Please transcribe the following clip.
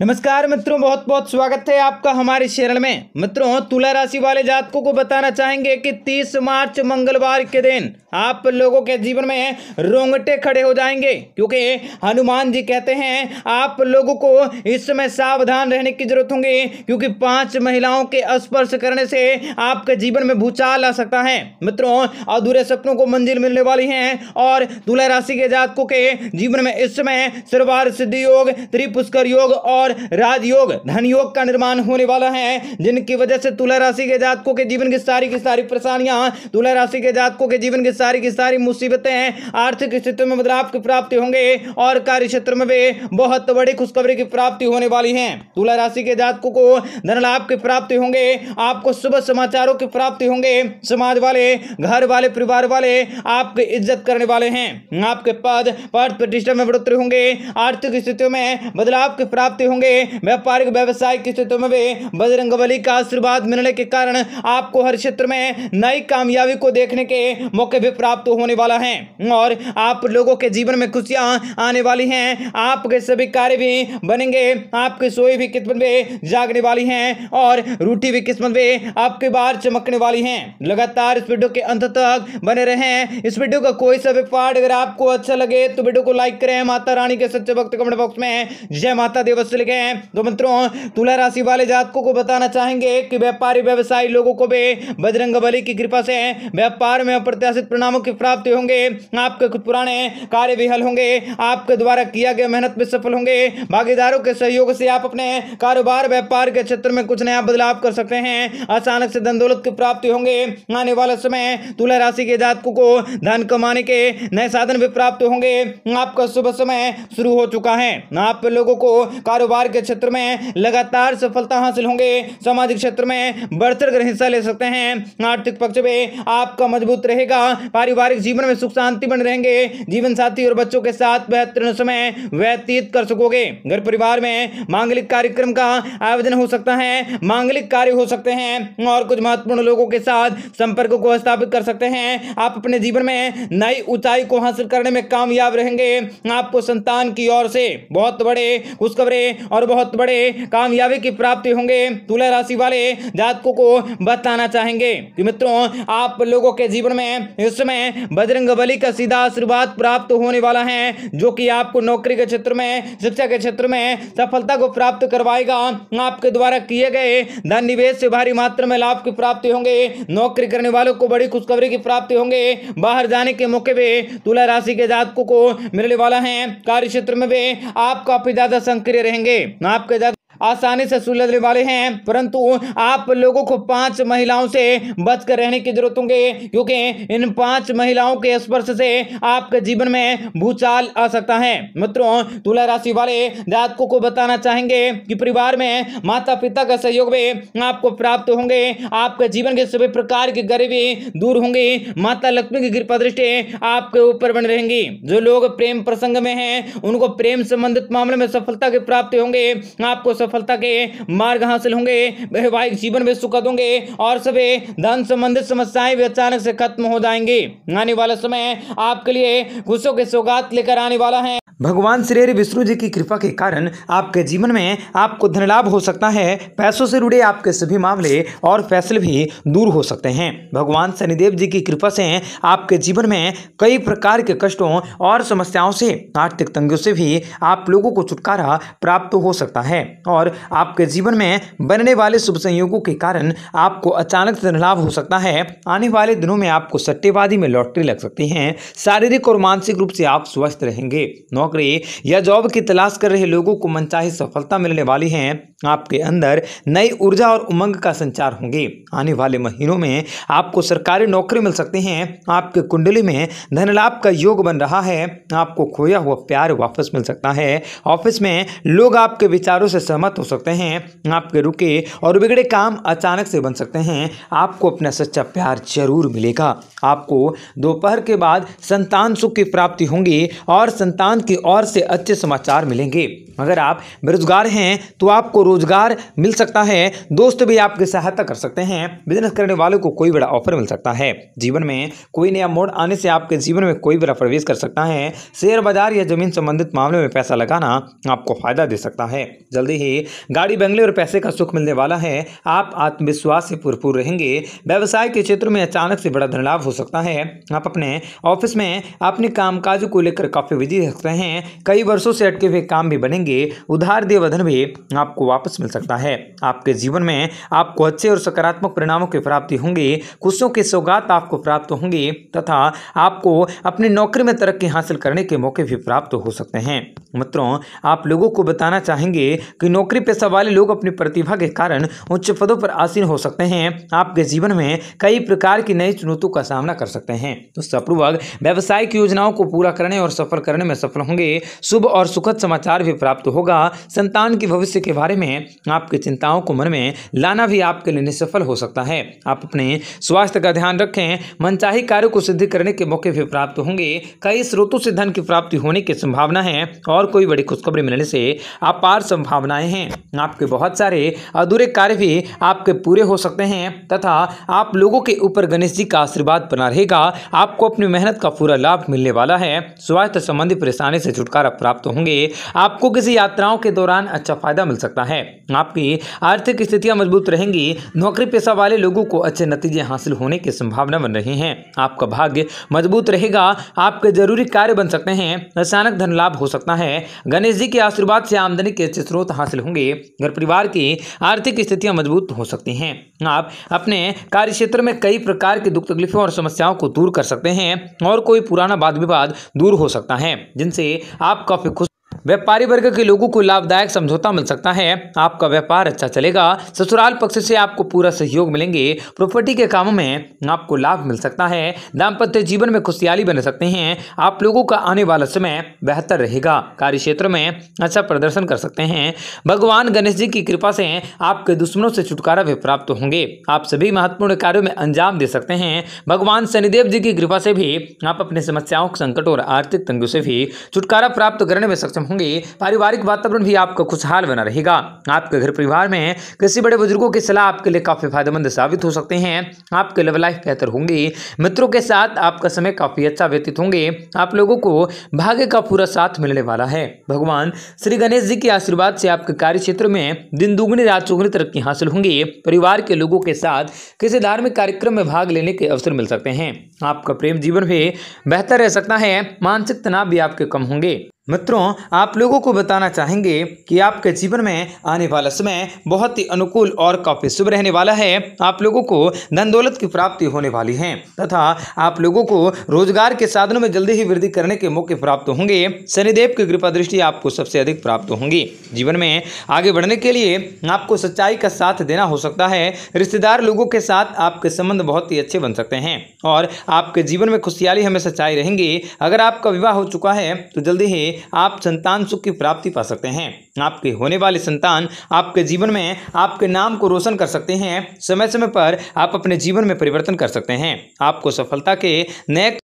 नमस्कार मित्रों बहुत बहुत स्वागत है आपका हमारे चैनल में मित्रों तुला राशि वाले जातकों को बताना चाहेंगे कि 30 मार्च मंगलवार के दिन आप लोगों के जीवन में रोंगटे खड़े हो जाएंगे क्योंकि हनुमान जी कहते हैं आप लोगों को इस समय सावधान रहने की जरूरत होगी क्योंकि पांच महिलाओं के स्पर्श करने से आपके जीवन में भूचाल आ सकता है मित्रों अधूरे सपनों को मंजिल मिलने वाली है और तुला राशि के जातकों के जीवन में इस समय सर्वार सिद्धि योग त्रिपुष्कर योग और राजयोग धन योग का निर्माण होने वाला है जिनकी वजह से तुला राशि के जातकों के जीवन की सारी की सारी परेशानियां तुला राशि के जातकों के जीवन की सारी की सारी मुसीबतें हैं आर्थिक स्थिति में बदलाव की प्राप्ति होंगे और कार्य क्षेत्र में वे बहुत बड़ी खुशखबरी की प्राप्ति होने वाली है तुला राशि के जातकों को धन लाभ की प्राप्ति होंगे आपको शुभ समाचारों की प्राप्ति होंगे समाज वाले घर वाले परिवार वाले आपकी इज्जत करने वाले हैं आपके पद पद प्रतिष्ठा में बढ़ोतरी होंगे आर्थिक स्थितियों में बदलाव की प्राप्ति होंगे व्यापारिक व्यवसाय की स्थितियों में भी बजरंग बली का आशीर्वाद मिलने के कारण आपको हर क्षेत्र में नई कामयाबी को देखने के मौके भी प्राप्त होने वाला है और आप लोगों के जीवन में खुशियां आने वाली हैं आपके सभी कार्य भी बनेंगे आपकी सोई भी किस्मत में जागने वाली हैं और रूटी भी किस्मत में आपके बार चमकने वाली हैं लगातार इस वीडियो के अंत तक बने रहें इस वीडियो का कोई सा भी पार्ट अगर आपको अच्छा लगे तो वीडियो को लाइक करें माता रानी के सच्चे भक्त कमेंट बॉक्स में जय माता देवस लिखे हैं तो मित्रों तुला राशि वाले जातकों को बताना चाहेंगे कि व्यापारी व्यवसायी लोगों को भी बजरंग की कृपा से व्यापार में अप्रत्याशित परिणामों की प्राप्ति होंगे आपके कुछ पुराने कार्य भी हल होंगे आपके द्वारा किया गया मेहनत भी सफल होंगे भागीदारों के सहयोग से आप अपने कारोबार व्यापार के क्षेत्र में कुछ नया बदलाव कर सकते हैं अचानक से धन दौलत की प्राप्ति होंगे आने वाले समय तुला राशि के जातकों को धन कमाने के नए साधन भी प्राप्त होंगे आपका शुभ समय शुरू हो चुका है आप लोगों को कारोबार के क्षेत्र में लगातार सफलता हासिल होंगे सामाजिक क्षेत्र में बढ़ चढ़ हिस्सा ले सकते हैं आर्थिक पक्ष में आपका मजबूत रहेगा पारिवारिक जीवन में सुख शांति बन रहेंगे जीवन साथी और बच्चों के साथ बेहतरीन समय व्यतीत कर सकोगे घर परिवार में मांगलिक कार्यक्रम का आयोजन हो सकता है मांगलिक कार्य हो सकते हैं और कुछ महत्वपूर्ण लोगों के साथ संपर्क को स्थापित कर सकते हैं आप अपने जीवन में नई ऊंचाई को हासिल करने में कामयाब रहेंगे आपको संतान की ओर से बहुत बड़े खुशखबरे और बहुत बड़े कामयाबी की प्राप्ति होंगे तुला राशि वाले जातकों को बताना चाहेंगे कि मित्रों आप लोगों के जीवन में इस समय बजरंग बली का सीधा आशीर्वाद प्राप्त होने वाला है जो कि आपको नौकरी के क्षेत्र में शिक्षा के क्षेत्र में सफलता को प्राप्त करवाएगा आपके द्वारा किए गए धन निवेश से भारी मात्रा में लाभ की प्राप्ति होंगे नौकरी करने वालों को बड़ी खुशखबरी की प्राप्ति होंगे बाहर जाने के मौके पर तुला राशि के जातकों को मिलने वाला है कार्य क्षेत्र में भी आप काफी ज्यादा सक्रिय रहेंगे आपके ज्यादा आसानी से सुलझने वाले हैं परंतु आप लोगों को पांच महिलाओं से बचकर रहने की जरूरत होंगे क्योंकि इन पांच महिलाओं के स्पर्श से आपके जीवन में भूचाल आ सकता है मित्रों तुला राशि वाले जातकों को बताना चाहेंगे कि परिवार में माता पिता का सहयोग भी आपको प्राप्त होंगे आपके जीवन के सभी प्रकार की गरीबी दूर होंगी माता लक्ष्मी की कृपा दृष्टि आपके ऊपर बन रहेंगी जो लोग प्रेम प्रसंग में हैं उनको प्रेम संबंधित मामले में सफलता की प्राप्ति होंगे आपको सफलता के मार्ग हासिल होंगे वैवाहिक जीवन में सुखद होंगे और सभी धन संबंधित समस्याएं भी अचानक से खत्म हो जाएंगे आने वाला समय आपके लिए खुशों के सौगात लेकर आने वाला है भगवान श्री विष्णु जी की कृपा के कारण आपके जीवन में आपको धन लाभ हो सकता है पैसों से जुड़े आपके सभी मामले और फैसले भी दूर हो सकते हैं भगवान शनिदेव जी की कृपा से आपके जीवन में कई प्रकार के कष्टों और समस्याओं से आर्थिक तंगियों से भी आप लोगों को छुटकारा प्राप्त हो सकता है और आपके जीवन में बनने वाले शुभ संयोगों के कारण आपको अचानक धन लाभ हो सकता है आने वाले दिनों में आपको सट्टेबाजी में लॉटरी लग सकती है शारीरिक और मानसिक रूप से आप स्वस्थ रहेंगे नौ नौकरी या जॉब की तलाश कर रहे लोगों को मनचाही सफलता मिलने वाली है आपके अंदर नई ऊर्जा और उमंग का संचार होंगे आने वाले महीनों में आपको सरकारी नौकरी मिल सकती है आपके कुंडली में धनलाभ का योग बन रहा है आपको खोया हुआ प्यार वापस मिल सकता है ऑफिस में लोग आपके विचारों से सहमत हो सकते हैं आपके रुके और बिगड़े काम अचानक से बन सकते हैं आपको अपना सच्चा प्यार जरूर मिलेगा आपको दोपहर के बाद संतान सुख की प्राप्ति होंगी और संतान की और से अच्छे समाचार मिलेंगे अगर आप बेरोजगार हैं तो आपको रोजगार मिल सकता है दोस्त भी आपकी सहायता कर सकते हैं बिजनेस करने वालों को कोई बड़ा ऑफर मिल सकता है जीवन में कोई नया मोड़ आने से आपके जीवन में कोई बड़ा प्रवेश कर सकता है शेयर बाजार या जमीन संबंधित मामले में पैसा लगाना आपको फायदा दे सकता है जल्दी ही गाड़ी बंगले और पैसे का सुख मिलने वाला है आप आत्मविश्वास से भरपूर रहेंगे व्यवसाय के क्षेत्र में अचानक से बड़ा धन लाभ हो सकता है आप अपने ऑफिस में अपने कामकाज को लेकर काफी विजी रखते हैं हैं कई वर्षों से अटके हुए काम भी बनेंगे उधार दिए वधन भी आपको वापस मिल सकता है आपके जीवन में आपको अच्छे और सकारात्मक परिणामों की प्राप्ति होंगी खुशियों की सौगात आपको प्राप्त होंगे तथा आपको अपनी नौकरी में तरक्की हासिल करने के मौके भी प्राप्त हो सकते हैं मित्रों आप लोगों को बताना चाहेंगे कि नौकरी पेशा वाले लोग अपनी प्रतिभा के कारण उच्च पदों पर आसीन हो सकते हैं आपके जीवन में कई प्रकार की नई चुनौतियों का सामना कर सकते हैं तो सपूर्वक व्यावसायिक योजनाओं को पूरा करने और सफल करने में सफल होंगे होंगे शुभ और सुखद समाचार भी प्राप्त होगा संतान के भविष्य के बारे में आपकी चिंताओं को मन में लाना भी आपके लिए निष्फल हो सकता है आप अपने स्वास्थ्य का ध्यान रखें मनचाही कार्य को सिद्ध करने के मौके भी प्राप्त होंगे कई स्रोतों से धन की प्राप्ति होने की संभावना है और कोई बड़ी खुशखबरी मिलने से अपार संभावनाएं हैं आपके बहुत सारे अधूरे कार्य भी आपके पूरे हो सकते हैं तथा आप लोगों के ऊपर गणेश जी का आशीर्वाद बना रहेगा आपको अपनी मेहनत का पूरा लाभ मिलने वाला है स्वास्थ्य संबंधी परेशानी से छुटकारा प्राप्त होंगे आपको किसी यात्राओं के दौरान अच्छा फायदा मिल सकता है आपकी आर्थिक स्थितियां मजबूत रहेंगी नौकरी पेशा वाले लोगों को अच्छे नतीजे हासिल होने की संभावना बन रही है आपका भाग्य मजबूत रहेगा आपके जरूरी कार्य बन सकते हैं अचानक धन लाभ हो सकता है गणेश जी के आशीर्वाद से आमदनी के अच्छे स्रोत हासिल होंगे घर परिवार की आर्थिक स्थितियां मजबूत हो सकती हैं आप अपने कार्य क्षेत्र में कई प्रकार की दुख तकलीफों और समस्याओं को दूर कर सकते हैं और कोई पुराना वाद विवाद दूर हो सकता है जिनसे आप काफ़ी खुश व्यापारी वर्ग के लोगों को लाभदायक समझौता मिल सकता है आपका व्यापार अच्छा चलेगा ससुराल पक्ष से आपको पूरा सहयोग मिलेंगे प्रॉपर्टी के कामों में आपको लाभ मिल सकता है दाम्पत्य जीवन में खुशहाली बन सकते हैं आप लोगों का आने वाला समय बेहतर रहेगा कार्य क्षेत्र में अच्छा प्रदर्शन कर सकते हैं भगवान गणेश जी की कृपा से आपके दुश्मनों से छुटकारा भी प्राप्त होंगे आप सभी महत्वपूर्ण कार्यों में अंजाम दे सकते हैं भगवान शनिदेव जी की कृपा से भी आप अपने समस्याओं संकट और आर्थिक तंगों से भी छुटकारा प्राप्त करने में सक्षम होंगे होंगे पारिवारिक वातावरण भी आपका खुशहाल बना रहेगा आपके घर परिवार में किसी बड़े बुजुर्गों की सलाह आपके लिए काफ़ी फायदेमंद साबित हो सकते हैं आपके लव लाइफ बेहतर होंगी मित्रों के साथ आपका समय काफ़ी अच्छा व्यतीत होंगे आप लोगों को भाग्य का पूरा साथ मिलने वाला है भगवान श्री गणेश जी के आशीर्वाद से आपके कार्य क्षेत्र में दिन दुगनी रात चुगनी तरक्की हासिल होंगी परिवार के लोगों के साथ किसी धार्मिक कार्यक्रम में भाग लेने के अवसर मिल सकते हैं आपका प्रेम जीवन भी बेहतर रह सकता है मानसिक तनाव भी आपके कम होंगे मित्रों आप लोगों को बताना चाहेंगे कि आपके जीवन में आने वाला समय बहुत ही अनुकूल और काफ़ी शुभ रहने वाला है आप लोगों को धन दौलत की प्राप्ति होने वाली है तथा आप लोगों को रोजगार के साधनों में जल्दी ही वृद्धि करने के मौके प्राप्त होंगे शनिदेव की कृपा दृष्टि आपको सबसे अधिक प्राप्त होंगी जीवन में आगे बढ़ने के लिए आपको सच्चाई का साथ देना हो सकता है रिश्तेदार लोगों के साथ आपके संबंध बहुत ही अच्छे बन सकते हैं और आपके जीवन में खुशहाली हमेशा सच्चाई रहेंगी अगर आपका विवाह हो चुका है तो जल्दी ही आप संतान सुख की प्राप्ति पा सकते हैं आपके होने वाले संतान आपके जीवन में आपके नाम को रोशन कर सकते हैं समय समय पर आप अपने जीवन में परिवर्तन कर सकते हैं आपको सफलता के नए